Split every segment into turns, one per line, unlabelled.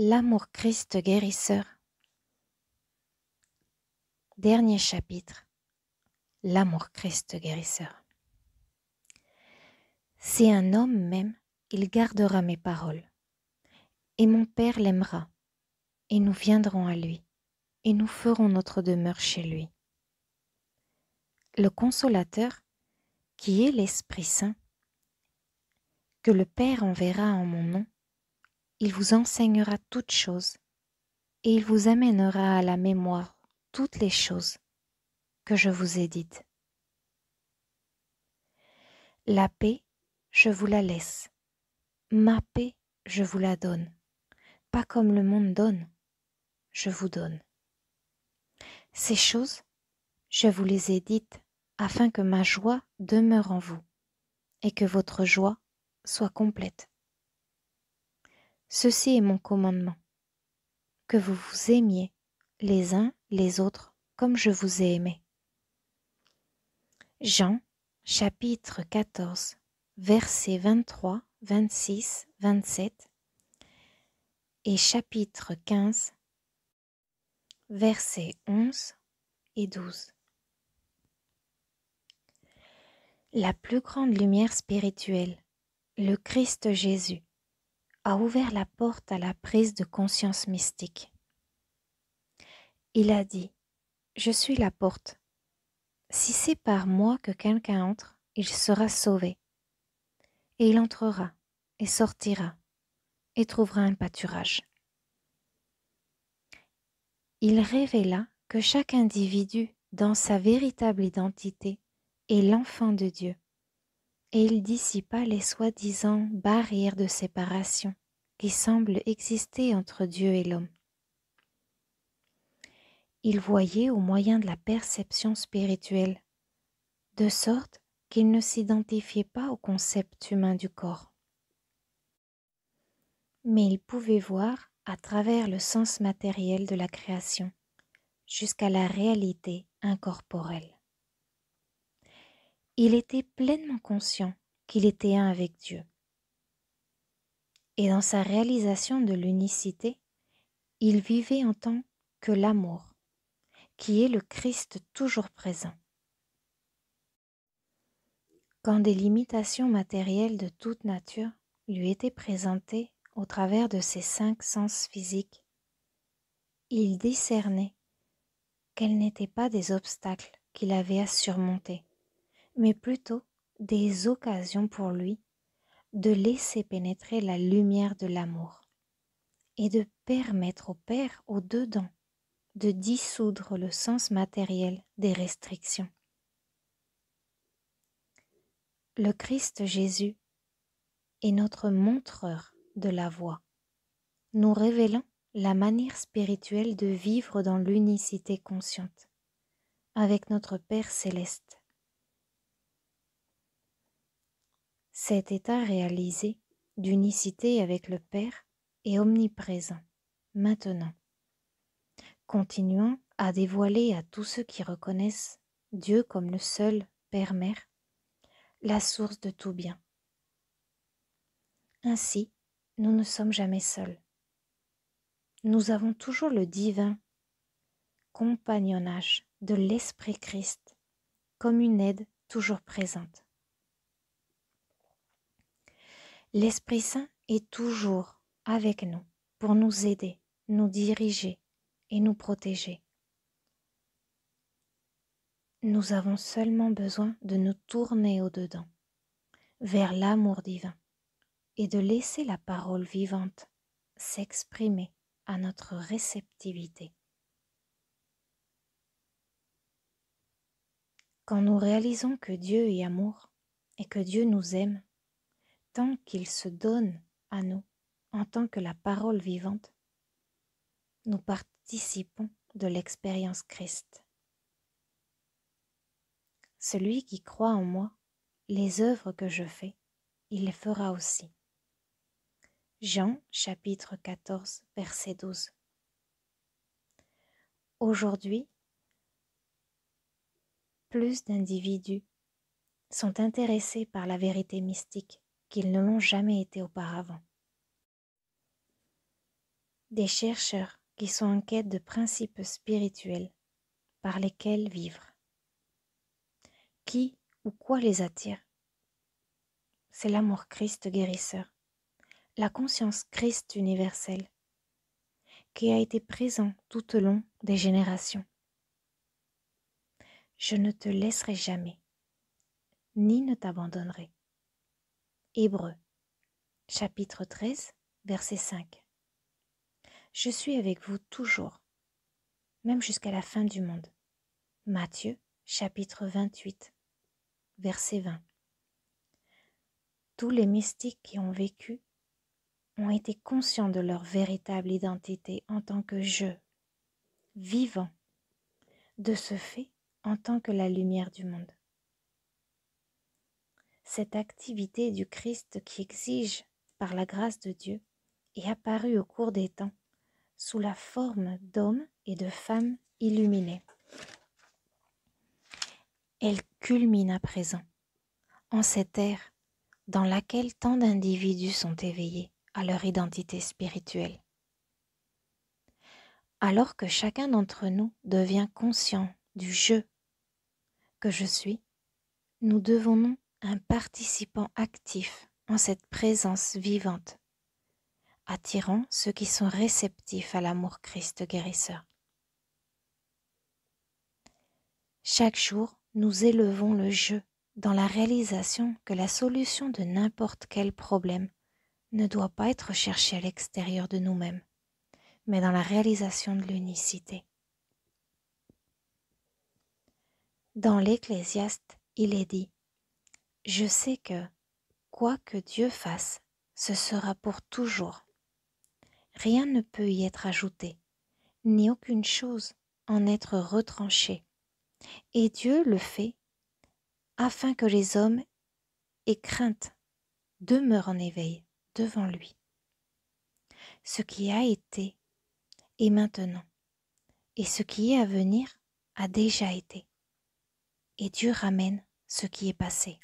L'amour Christ guérisseur. Dernier chapitre. L'amour Christ guérisseur. Si un homme m'aime, il gardera mes paroles. Et mon Père l'aimera. Et nous viendrons à lui. Et nous ferons notre demeure chez lui. Le consolateur, qui est l'Esprit Saint, que le Père enverra en mon nom, il vous enseignera toutes choses, et il vous amènera à la mémoire toutes les choses que je vous ai dites. La paix, je vous la laisse. Ma paix, je vous la donne. Pas comme le monde donne, je vous donne. Ces choses, je vous les ai dites afin que ma joie demeure en vous et que votre joie soit complète. Ceci est mon commandement, que vous vous aimiez les uns les autres comme je vous ai aimé. Jean chapitre 14 versets 23, 26, 27 et chapitre 15 versets 11 et 12. La plus grande lumière spirituelle, le Christ Jésus, a ouvert la porte à la prise de conscience mystique. Il a dit Je suis la porte. Si c'est par moi que quelqu'un entre, il sera sauvé. Et il entrera, et sortira, et trouvera un pâturage. Il révéla que chaque individu, dans sa véritable identité, est l'enfant de Dieu et il dissipa les soi-disant barrières de séparation qui semblent exister entre Dieu et l'homme. Il voyait au moyen de la perception spirituelle, de sorte qu'il ne s'identifiait pas au concept humain du corps. Mais il pouvait voir à travers le sens matériel de la création, jusqu'à la réalité incorporelle il était pleinement conscient qu'il était un avec Dieu. Et dans sa réalisation de l'unicité, il vivait en tant que l'amour, qui est le Christ toujours présent. Quand des limitations matérielles de toute nature lui étaient présentées au travers de ses cinq sens physiques, il discernait qu'elles n'étaient pas des obstacles qu'il avait à surmonter, mais plutôt des occasions pour lui de laisser pénétrer la lumière de l'amour et de permettre au Père au-dedans de dissoudre le sens matériel des restrictions. Le Christ Jésus est notre montreur de la voie, nous révélant la manière spirituelle de vivre dans l'unicité consciente avec notre Père céleste cet état réalisé d'unicité avec le Père est omniprésent, maintenant, continuant à dévoiler à tous ceux qui reconnaissent Dieu comme le seul Père-Mère, la source de tout bien. Ainsi, nous ne sommes jamais seuls. Nous avons toujours le divin compagnonnage de l'Esprit Christ comme une aide toujours présente. L'Esprit Saint est toujours avec nous pour nous aider, nous diriger et nous protéger. Nous avons seulement besoin de nous tourner au-dedans, vers l'amour divin, et de laisser la parole vivante s'exprimer à notre réceptivité. Quand nous réalisons que Dieu est amour et que Dieu nous aime, qu'il se donne à nous en tant que la parole vivante, nous participons de l'expérience Christ. Celui qui croit en moi, les œuvres que je fais, il les fera aussi. Jean chapitre 14 verset 12. Aujourd'hui, plus d'individus sont intéressés par la vérité mystique qu'ils ne l'ont jamais été auparavant. Des chercheurs qui sont en quête de principes spirituels par lesquels vivre. Qui ou quoi les attire C'est l'amour Christ guérisseur, la conscience Christ universelle, qui a été présent tout au long des générations. Je ne te laisserai jamais, ni ne t'abandonnerai. Hébreu, chapitre 13, verset 5. Je suis avec vous toujours, même jusqu'à la fin du monde. Matthieu, chapitre 28, verset 20. Tous les mystiques qui ont vécu ont été conscients de leur véritable identité en tant que je, vivant, de ce fait en tant que la lumière du monde cette activité du Christ qui exige, par la grâce de Dieu, est apparue au cours des temps, sous la forme d'hommes et de femmes illuminés. Elle culmine à présent, en cette ère dans laquelle tant d'individus sont éveillés à leur identité spirituelle. Alors que chacun d'entre nous devient conscient du je que je suis, nous devons nous un participant actif en cette présence vivante, attirant ceux qui sont réceptifs à l'amour Christ guérisseur. Chaque jour, nous élevons le jeu dans la réalisation que la solution de n'importe quel problème ne doit pas être cherchée à l'extérieur de nous-mêmes, mais dans la réalisation de l'unicité. Dans l'Ecclésiaste, il est dit je sais que, quoi que Dieu fasse, ce sera pour toujours. Rien ne peut y être ajouté, ni aucune chose en être retranchée. Et Dieu le fait afin que les hommes et craintes demeurent en éveil devant lui. Ce qui a été est maintenant, et ce qui est à venir a déjà été. Et Dieu ramène ce qui est passé.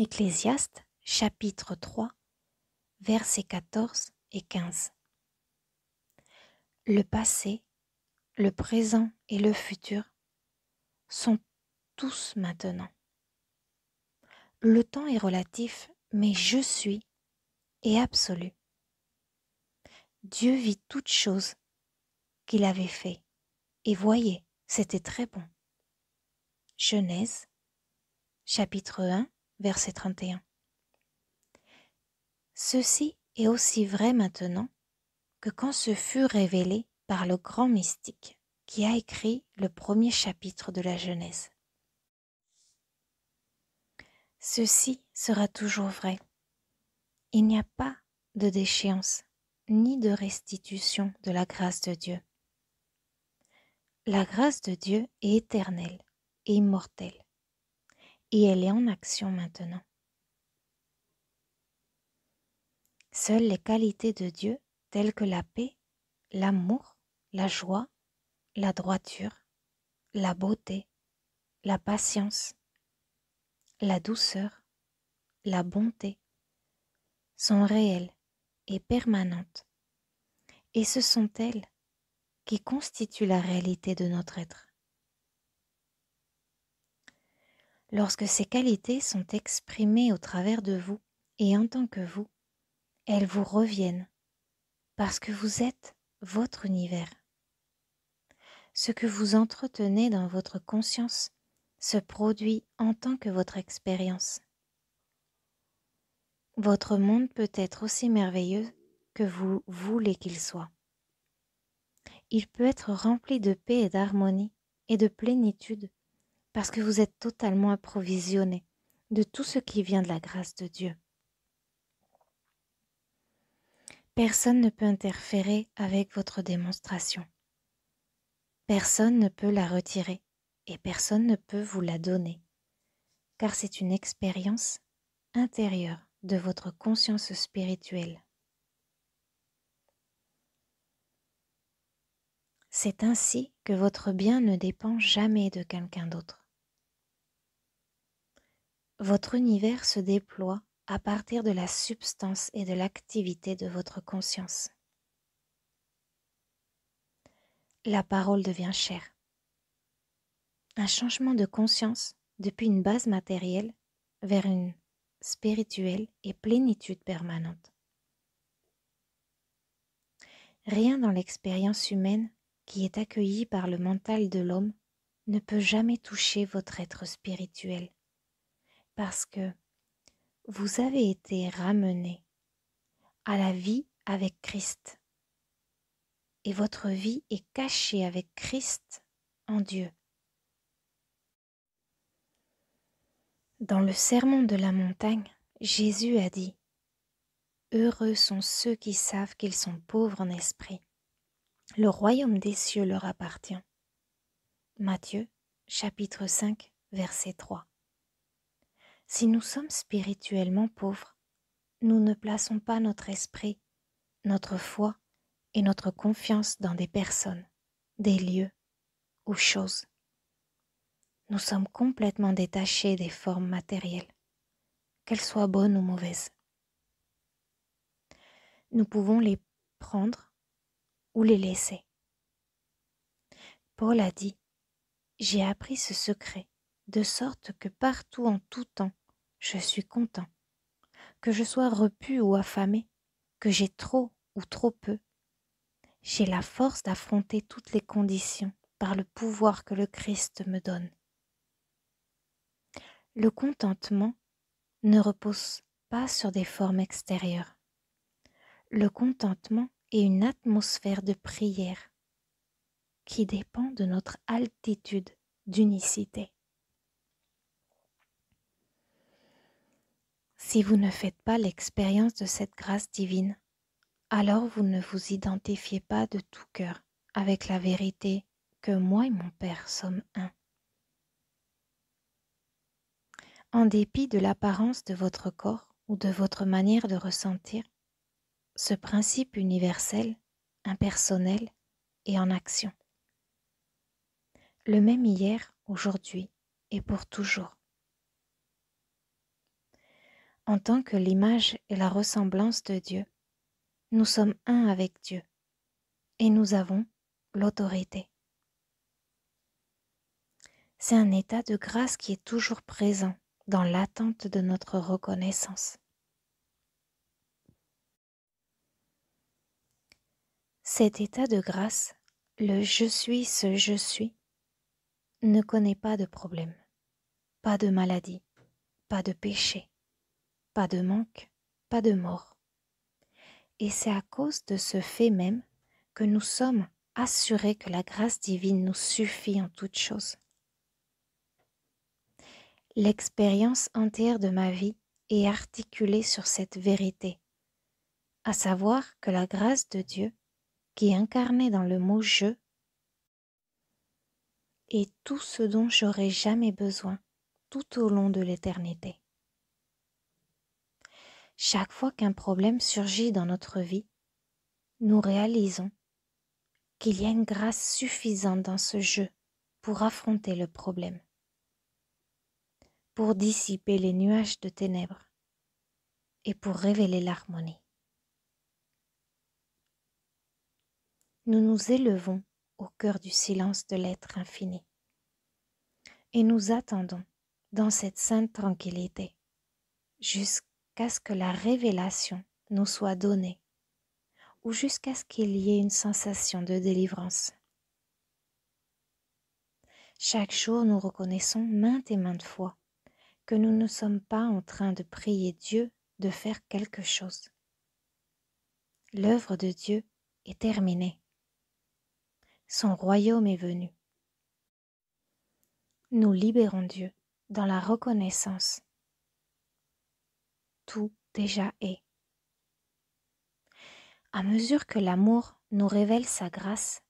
Ecclésiaste chapitre 3 versets 14 et 15. Le passé, le présent et le futur sont tous maintenant. Le temps est relatif, mais je suis et absolu. Dieu vit toutes choses qu'il avait fait, et voyez, c'était très bon. Genèse, chapitre 1, verset 31. Ceci est aussi vrai maintenant que quand ce fut révélé par le grand mystique qui a écrit le premier chapitre de la Genèse. Ceci sera toujours vrai. Il n'y a pas de déchéance ni de restitution de la grâce de Dieu. La grâce de Dieu est éternelle et immortelle et elle est en action maintenant. Seules les qualités de Dieu, telles que la paix, l'amour, la joie, la droiture, la beauté, la patience, la douceur, la bonté, sont réelles et permanentes, et ce sont elles qui constituent la réalité de notre être. lorsque ces qualités sont exprimées au travers de vous et en tant que vous, elles vous reviennent parce que vous êtes votre univers. Ce que vous entretenez dans votre conscience se produit en tant que votre expérience. Votre monde peut être aussi merveilleux que vous voulez qu'il soit. Il peut être rempli de paix et d'harmonie et de plénitude parce que vous êtes totalement approvisionné de tout ce qui vient de la grâce de Dieu. Personne ne peut interférer avec votre démonstration. Personne ne peut la retirer et personne ne peut vous la donner, car c'est une expérience intérieure de votre conscience spirituelle. C'est ainsi que votre bien ne dépend jamais de quelqu'un d'autre. Votre univers se déploie à partir de la substance et de l'activité de votre conscience. La parole devient chère. Un changement de conscience depuis une base matérielle vers une spirituelle et plénitude permanente. Rien dans l'expérience humaine qui est accueilli par le mental de l'homme ne peut jamais toucher votre être spirituel parce que vous avez été ramenés à la vie avec Christ. Et votre vie est cachée avec Christ en Dieu. Dans le sermon de la montagne, Jésus a dit Heureux sont ceux qui savent qu'ils sont pauvres en esprit. Le royaume des cieux leur appartient. Matthieu chapitre 5 verset 3. Si nous sommes spirituellement pauvres, nous ne plaçons pas notre esprit, notre foi et notre confiance dans des personnes, des lieux ou choses. Nous sommes complètement détachés des formes matérielles, qu'elles soient bonnes ou mauvaises. Nous pouvons les prendre ou les laisser. Paul a dit, J'ai appris ce secret, de sorte que partout en tout temps, je suis content. Que je sois repu ou affamé, que j'ai trop ou trop peu, j'ai la force d'affronter toutes les conditions par le pouvoir que le Christ me donne. Le contentement ne repose pas sur des formes extérieures. Le contentement est une atmosphère de prière qui dépend de notre altitude d'unicité. Si vous ne faites pas l'expérience de cette grâce divine, alors vous ne vous identifiez pas de tout cœur avec la vérité que moi et mon Père sommes un. En dépit de l'apparence de votre corps ou de votre manière de ressentir, ce principe universel, impersonnel, et en action. Le même hier, aujourd'hui et pour toujours en tant que l'image et la ressemblance de Dieu, nous sommes un avec Dieu et nous avons l'autorité. C'est un état de grâce qui est toujours présent dans l'attente de notre reconnaissance. Cet état de grâce, le je suis ce je suis, ne connaît pas de problème, pas de maladie, pas de péché pas de manque, pas de mort. Et c'est à cause de ce fait même que nous sommes assurés que la grâce divine nous suffit en toutes choses. L'expérience entière de ma vie est articulée sur cette vérité, à savoir que la grâce de Dieu, qui est incarnée dans le mot je, est tout ce dont j'aurai jamais besoin tout au long de l'éternité. Chaque fois qu'un problème surgit dans notre vie, nous réalisons qu'il y a une grâce suffisante dans ce jeu pour affronter le problème, pour dissiper les nuages de ténèbres et pour révéler l'harmonie. Nous nous élevons au cœur du silence de l'être infini et nous attendons dans cette sainte tranquillité jusqu'à ce que la révélation nous soit donnée ou jusqu'à ce qu'il y ait une sensation de délivrance. Chaque jour, nous reconnaissons maintes et maintes fois que nous ne sommes pas en train de prier Dieu de faire quelque chose. L'œuvre de Dieu est terminée. Son royaume est venu. Nous libérons Dieu dans la reconnaissance tout déjà est. À mesure que l'amour nous révèle sa grâce,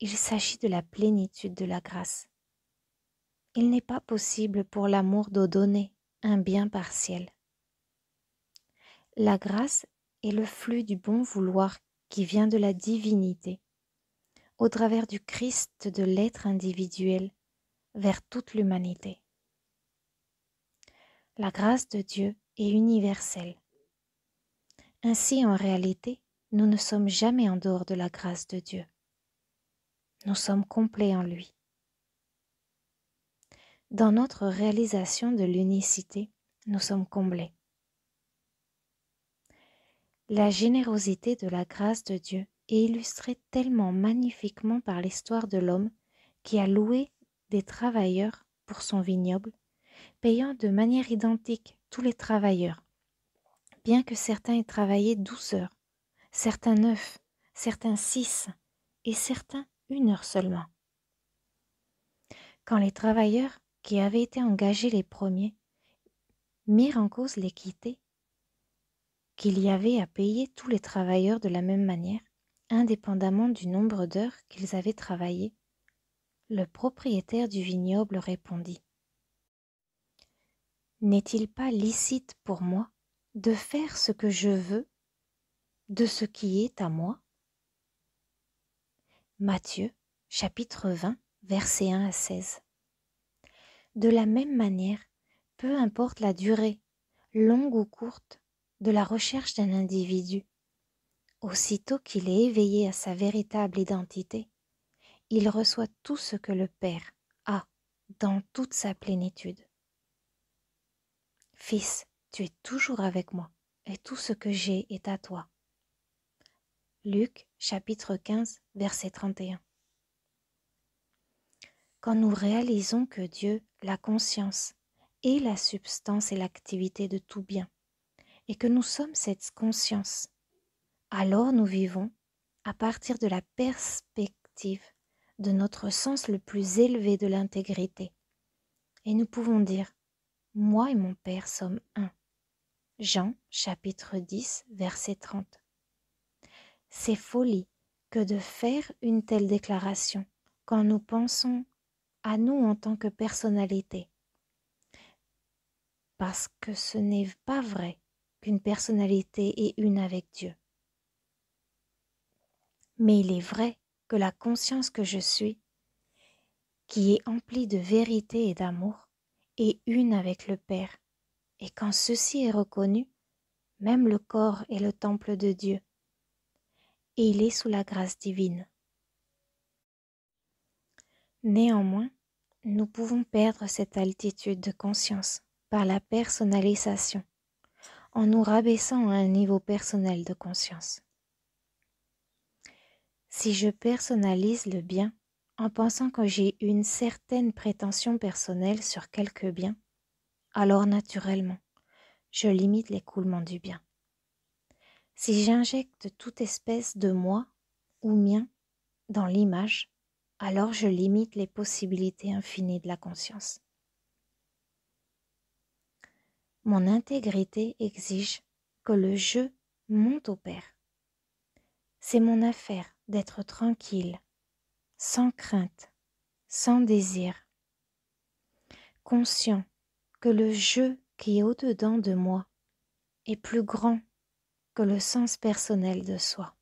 il s'agit de la plénitude de la grâce. Il n'est pas possible pour l'amour de donner un bien partiel. La grâce est le flux du bon vouloir qui vient de la divinité, au travers du Christ de l'être individuel, vers toute l'humanité. La grâce de Dieu et universelle. Ainsi, en réalité, nous ne sommes jamais en dehors de la grâce de Dieu. Nous sommes complets en lui. Dans notre réalisation de l'unicité, nous sommes comblés. La générosité de la grâce de Dieu est illustrée tellement magnifiquement par l'histoire de l'homme qui a loué des travailleurs pour son vignoble, payant de manière identique tous les travailleurs, bien que certains aient travaillé douze heures, certains neuf, certains six, et certains une heure seulement. Quand les travailleurs qui avaient été engagés les premiers mirent en cause l'équité qu'il y avait à payer tous les travailleurs de la même manière, indépendamment du nombre d'heures qu'ils avaient travaillées, le propriétaire du vignoble répondit n'est-il pas licite pour moi de faire ce que je veux de ce qui est à moi Matthieu chapitre 20 versets 1 à 16. De la même manière, peu importe la durée, longue ou courte, de la recherche d'un individu, aussitôt qu'il est éveillé à sa véritable identité, il reçoit tout ce que le Père a dans toute sa plénitude. Fils, tu es toujours avec moi, et tout ce que j'ai est à toi. Luc chapitre 15 verset 31. Quand nous réalisons que Dieu, la conscience, est la substance et l'activité de tout bien, et que nous sommes cette conscience, alors nous vivons à partir de la perspective de notre sens le plus élevé de l'intégrité. Et nous pouvons dire, moi et mon Père sommes un. Jean chapitre 10 verset 30. C'est folie que de faire une telle déclaration quand nous pensons à nous en tant que personnalité. Parce que ce n'est pas vrai qu'une personnalité est une avec Dieu. Mais il est vrai que la conscience que je suis, qui est emplie de vérité et d'amour, et une avec le Père, et quand ceci est reconnu, même le corps est le temple de Dieu, et il est sous la grâce divine. Néanmoins, nous pouvons perdre cette altitude de conscience par la personnalisation, en nous rabaissant à un niveau personnel de conscience. Si je personnalise le bien, en pensant que j'ai une certaine prétention personnelle sur quelque bien, alors naturellement, je limite l'écoulement du bien. Si j'injecte toute espèce de moi ou mien dans l'image, alors je limite les possibilités infinies de la conscience. Mon intégrité exige que le jeu monte au Père. C'est mon affaire d'être tranquille sans crainte, sans désir, conscient que le jeu qui est au-dedans de moi est plus grand que le sens personnel de soi.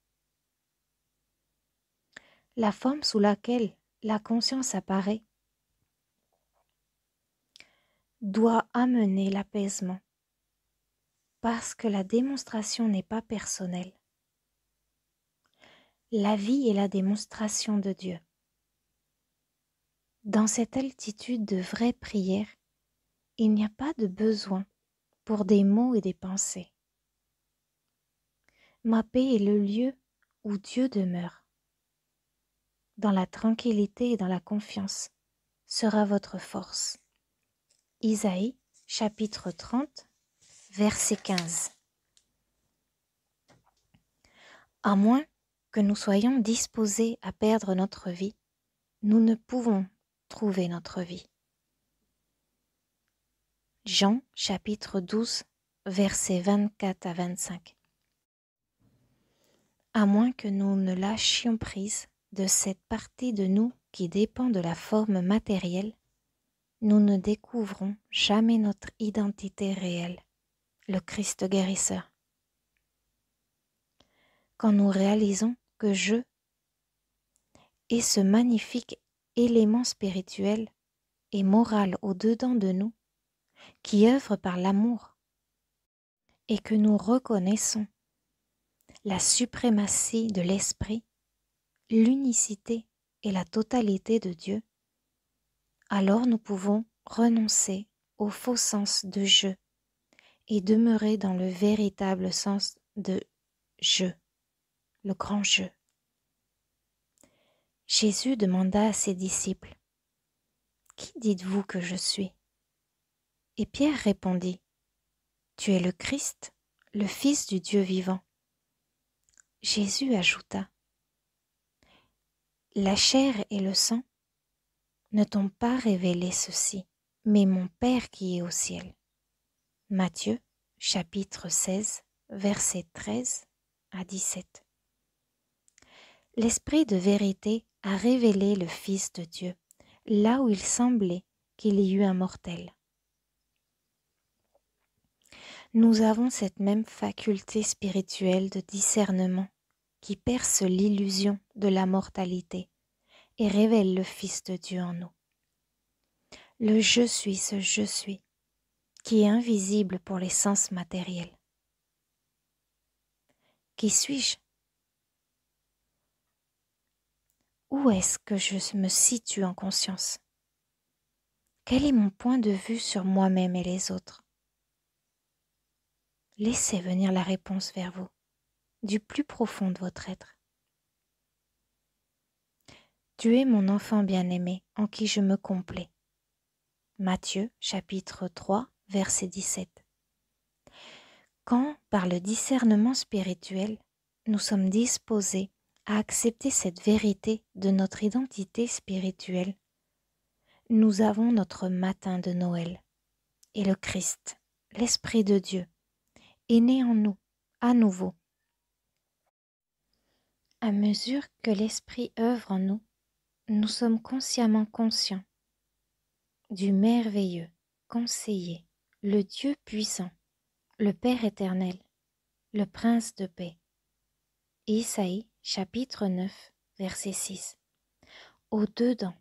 La forme sous laquelle la conscience apparaît doit amener l'apaisement parce que la démonstration n'est pas personnelle. La vie est la démonstration de Dieu. Dans cette altitude de vraie prière, il n'y a pas de besoin pour des mots et des pensées. Ma paix est le lieu où Dieu demeure. Dans la tranquillité et dans la confiance sera votre force. Isaïe chapitre 30 verset 15. À moins que nous soyons disposés à perdre notre vie, nous ne pouvons trouver notre vie. Jean chapitre 12 versets 24 à 25. À moins que nous ne lâchions prise de cette partie de nous qui dépend de la forme matérielle, nous ne découvrons jamais notre identité réelle, le Christ guérisseur. Quand nous réalisons que je et ce magnifique élément spirituel et moral au-dedans de nous qui œuvre par l'amour et que nous reconnaissons la suprématie de l'esprit, l'unicité et la totalité de Dieu, alors nous pouvons renoncer au faux sens de je et demeurer dans le véritable sens de je, le grand je. Jésus demanda à ses disciples, Qui dites-vous que je suis Et Pierre répondit, Tu es le Christ, le Fils du Dieu vivant. Jésus ajouta, La chair et le sang ne t'ont pas révélé ceci, mais mon Père qui est au ciel. Matthieu chapitre 16, versets 13 à 17. L'Esprit de vérité a révélé le Fils de Dieu, là où il semblait qu'il y eût un mortel. Nous avons cette même faculté spirituelle de discernement qui perce l'illusion de la mortalité et révèle le Fils de Dieu en nous. Le je suis ce je suis qui est invisible pour les sens matériels. Qui suis-je Où est-ce que je me situe en conscience Quel est mon point de vue sur moi-même et les autres Laissez venir la réponse vers vous, du plus profond de votre être. Tu es mon enfant bien-aimé, en qui je me complais. Matthieu chapitre 3 verset 17. Quand, par le discernement spirituel, nous sommes disposés à accepter cette vérité de notre identité spirituelle. Nous avons notre matin de Noël, et le Christ, l'Esprit de Dieu, est né en nous à nouveau. À mesure que l'Esprit œuvre en nous, nous sommes consciemment conscients du merveilleux conseiller, le Dieu puissant, le Père éternel, le Prince de paix. Isaïe chapitre 9, verset 6. Au-dedans.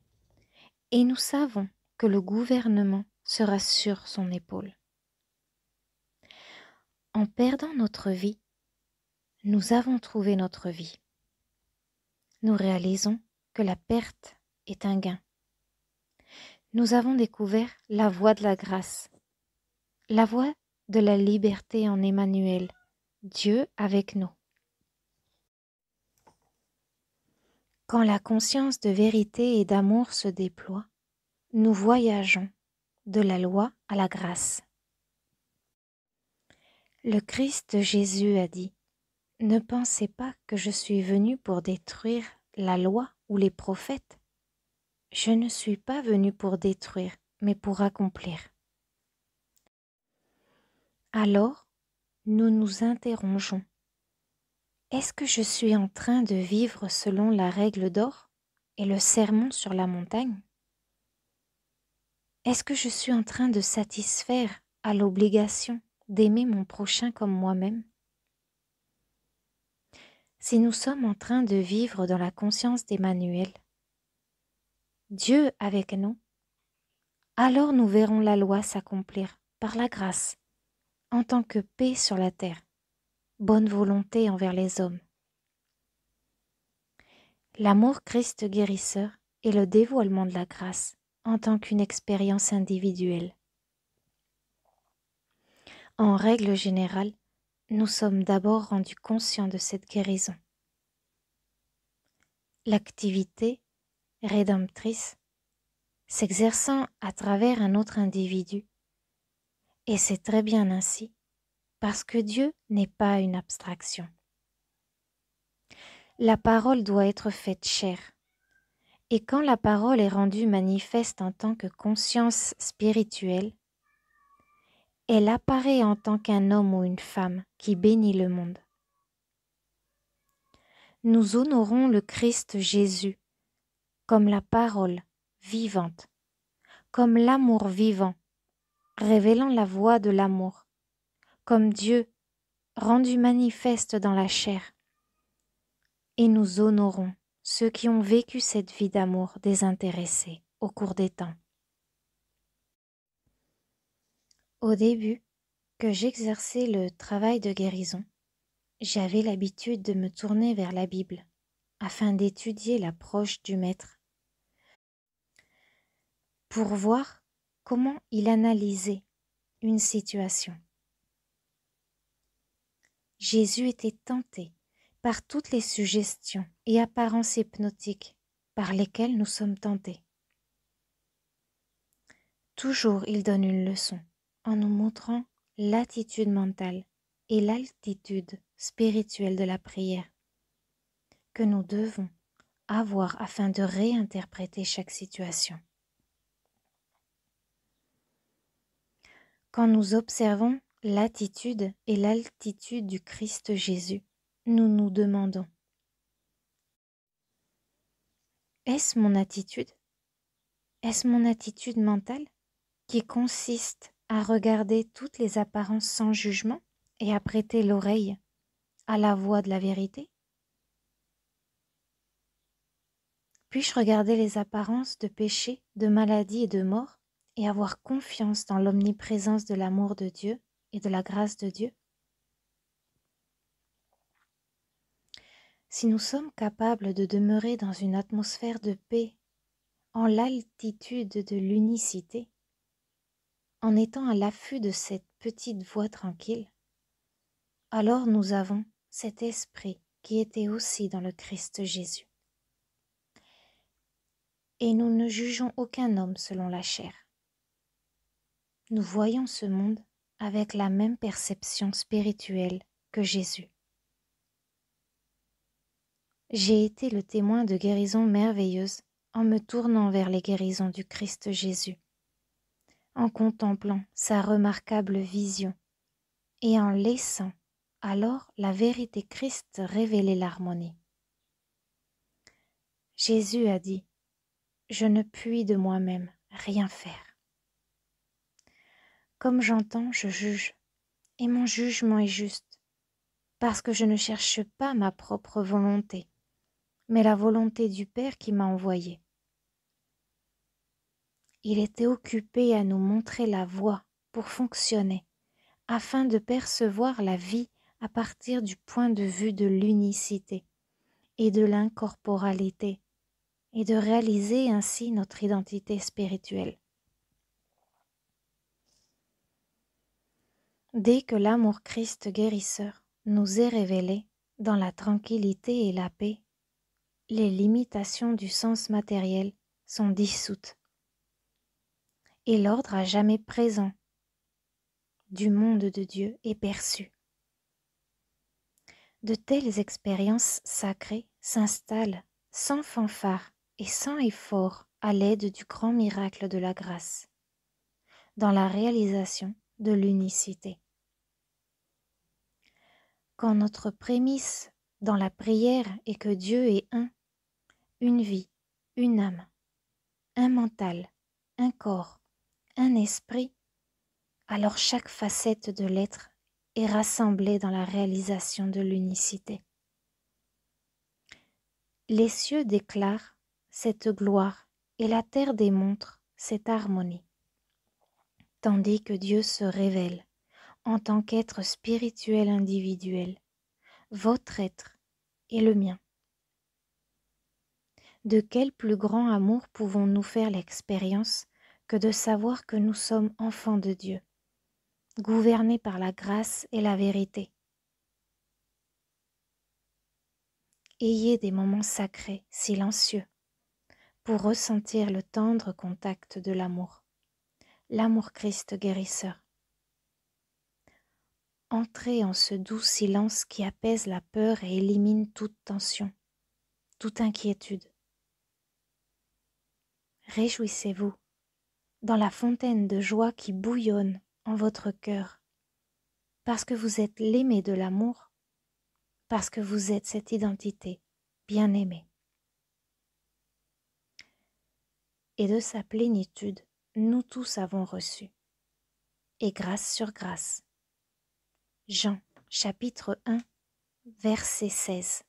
Et nous savons que le gouvernement sera sur son épaule. En perdant notre vie, nous avons trouvé notre vie. Nous réalisons que la perte est un gain. Nous avons découvert la voie de la grâce, la voie de la liberté en Emmanuel, Dieu avec nous. Quand la conscience de vérité et d'amour se déploie, nous voyageons de la loi à la grâce. Le Christ Jésus a dit, Ne pensez pas que je suis venu pour détruire la loi ou les prophètes. Je ne suis pas venu pour détruire, mais pour accomplir. Alors, nous nous interrogeons est-ce que je suis en train de vivre selon la règle d'or et le sermon sur la montagne Est-ce que je suis en train de satisfaire à l'obligation d'aimer mon prochain comme moi-même Si nous sommes en train de vivre dans la conscience d'Emmanuel, Dieu avec nous, alors nous verrons la loi s'accomplir par la grâce en tant que paix sur la terre bonne volonté envers les hommes. L'amour Christ guérisseur est le dévoilement de la grâce en tant qu'une expérience individuelle. En règle générale, nous sommes d'abord rendus conscients de cette guérison. L'activité rédemptrice s'exerçant à travers un autre individu, et c'est très bien ainsi, parce que Dieu n'est pas une abstraction. La parole doit être faite chère. Et quand la parole est rendue manifeste en tant que conscience spirituelle, elle apparaît en tant qu'un homme ou une femme qui bénit le monde. Nous honorons le Christ Jésus comme la parole vivante, comme l'amour vivant, révélant la voie de l'amour, comme Dieu, rendu manifeste dans la chair. Et nous honorons ceux qui ont vécu cette vie d'amour désintéressé au cours des temps. Au début, que j'exerçais le travail de guérison, j'avais l'habitude de me tourner vers la Bible afin d'étudier l'approche du Maître, pour voir comment il analysait une situation. Jésus était tenté par toutes les suggestions et apparences hypnotiques par lesquelles nous sommes tentés. Toujours il donne une leçon en nous montrant l'attitude mentale et l'altitude spirituelle de la prière que nous devons avoir afin de réinterpréter chaque situation. Quand nous observons l'attitude et l'altitude du Christ Jésus, nous nous demandons. Est-ce mon attitude Est-ce mon attitude mentale qui consiste à regarder toutes les apparences sans jugement et à prêter l'oreille à la voix de la vérité Puis-je regarder les apparences de péché, de maladie et de mort et avoir confiance dans l'omniprésence de l'amour de Dieu et de la grâce de Dieu Si nous sommes capables de demeurer dans une atmosphère de paix, en l'altitude de l'unicité, en étant à l'affût de cette petite voix tranquille, alors nous avons cet esprit qui était aussi dans le Christ Jésus. Et nous ne jugeons aucun homme selon la chair. Nous voyons ce monde avec la même perception spirituelle que Jésus. J'ai été le témoin de guérisons merveilleuses en me tournant vers les guérisons du Christ Jésus, en contemplant sa remarquable vision et en laissant alors la vérité Christ révéler l'harmonie. Jésus a dit, Je ne puis de moi-même rien faire. Comme j'entends, je juge, et mon jugement est juste, parce que je ne cherche pas ma propre volonté, mais la volonté du Père qui m'a envoyé. Il était occupé à nous montrer la voie pour fonctionner, afin de percevoir la vie à partir du point de vue de l'unicité et de l'incorporalité, et de réaliser ainsi notre identité spirituelle. Dès que l'amour Christ guérisseur nous est révélé, dans la tranquillité et la paix, les limitations du sens matériel sont dissoutes. Et l'ordre à jamais présent du monde de Dieu est perçu. De telles expériences sacrées s'installent sans fanfare et sans effort à l'aide du grand miracle de la grâce, dans la réalisation de l'unicité quand notre prémisse dans la prière est que Dieu est un, une vie, une âme, un mental, un corps, un esprit, alors chaque facette de l'être est rassemblée dans la réalisation de l'unicité. Les cieux déclarent cette gloire et la terre démontre cette harmonie, tandis que Dieu se révèle en tant qu'être spirituel individuel, votre être et le mien. De quel plus grand amour pouvons-nous faire l'expérience que de savoir que nous sommes enfants de Dieu, gouvernés par la grâce et la vérité Ayez des moments sacrés, silencieux, pour ressentir le tendre contact de l'amour, l'amour Christ guérisseur. Entrez en ce doux silence qui apaise la peur et élimine toute tension, toute inquiétude. Réjouissez-vous dans la fontaine de joie qui bouillonne en votre cœur, parce que vous êtes l'aimé de l'amour, parce que vous êtes cette identité bien aimée. Et de sa plénitude, nous tous avons reçu, et grâce sur grâce Jean chapitre 1 verset 16